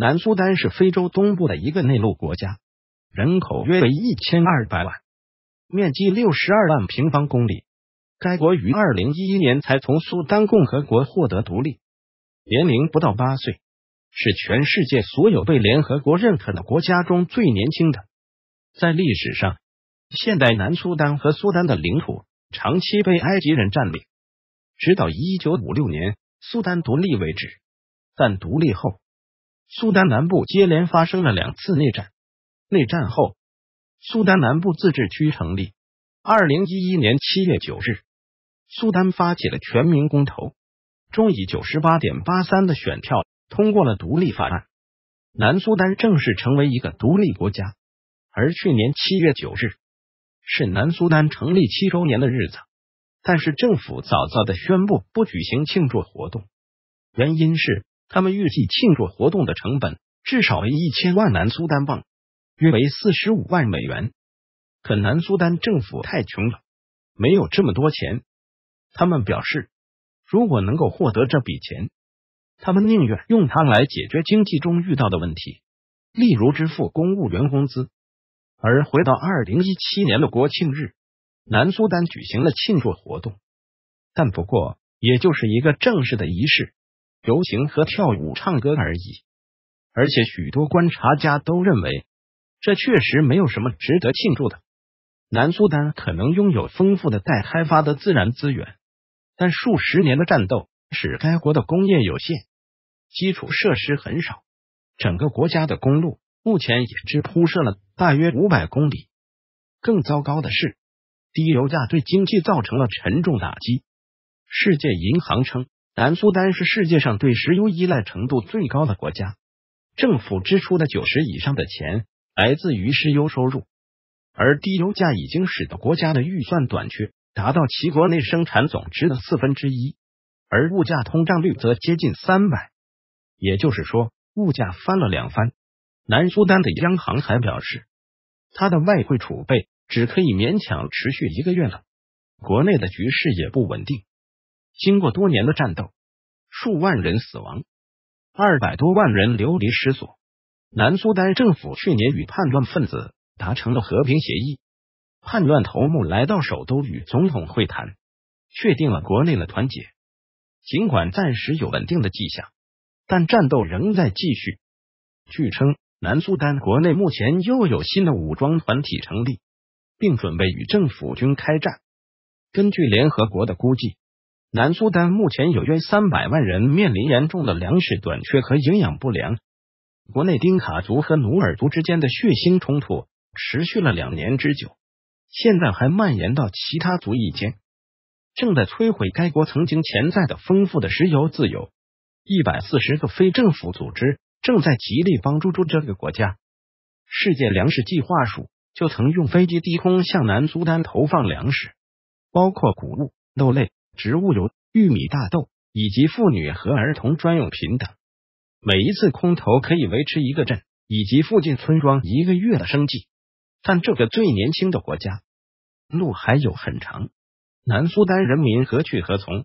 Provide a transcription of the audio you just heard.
南苏丹是非洲东部的一个内陆国家，人口约为一千二百万，面积六十二万平方公里。该国于二零一一年才从苏丹共和国获得独立，年龄不到八岁，是全世界所有被联合国认可的国家中最年轻的。在历史上，现代南苏丹和苏丹的领土长期被埃及人占领，直到一九五六年苏丹独立为止。但独立后，苏丹南部接连发生了两次内战，内战后，苏丹南部自治区成立。二零一一年七月九日，苏丹发起了全民公投，终以九十八点八三的选票通过了独立法案，南苏丹正式成为一个独立国家。而去年七月九日是南苏丹成立七周年的日子，但是政府早早的宣布不举行庆祝活动，原因是。他们预计庆祝活动的成本至少为一千万南苏丹镑，约为四十五万美元。可南苏丹政府太穷了，没有这么多钱。他们表示，如果能够获得这笔钱，他们宁愿用它来解决经济中遇到的问题，例如支付公务员工资。而回到二零一七年的国庆日，南苏丹举行了庆祝活动，但不过也就是一个正式的仪式。游行和跳舞、唱歌而已，而且许多观察家都认为，这确实没有什么值得庆祝的。南苏丹可能拥有丰富的待开发的自然资源，但数十年的战斗使该国的工业有限，基础设施很少。整个国家的公路目前也只铺设了大约五百公里。更糟糕的是，低油价对经济造成了沉重打击。世界银行称。南苏丹是世界上对石油依赖程度最高的国家，政府支出的九十以上的钱来自于石油收入，而低油价已经使得国家的预算短缺达到其国内生产总值的四分之一，而物价通胀率则接近三百，也就是说，物价翻了两番。南苏丹的央行还表示，它的外汇储备只可以勉强持续一个月了，国内的局势也不稳定。经过多年的战斗，数万人死亡，二百多万人流离失所。南苏丹政府去年与叛乱分子达成了和平协议，叛乱头目来到首都与总统会谈，确定了国内的团结。尽管暂时有稳定的迹象，但战斗仍在继续。据称，南苏丹国内目前又有新的武装团体成立，并准备与政府军开战。根据联合国的估计。南苏丹目前有约三百万人面临严重的粮食短缺和营养不良。国内丁卡族和努尔族之间的血腥冲突持续了两年之久，现在还蔓延到其他族裔间，正在摧毁该国曾经潜在的丰富的石油自由。一百四十个非政府组织正在极力帮助住这个国家。世界粮食计划署就曾用飞机低空向南苏丹投放粮食，包括谷物、豆类。植物油、玉米、大豆以及妇女和儿童专用品等。每一次空投可以维持一个镇以及附近村庄一个月的生计。但这个最年轻的国家，路还有很长。南苏丹人民何去何从？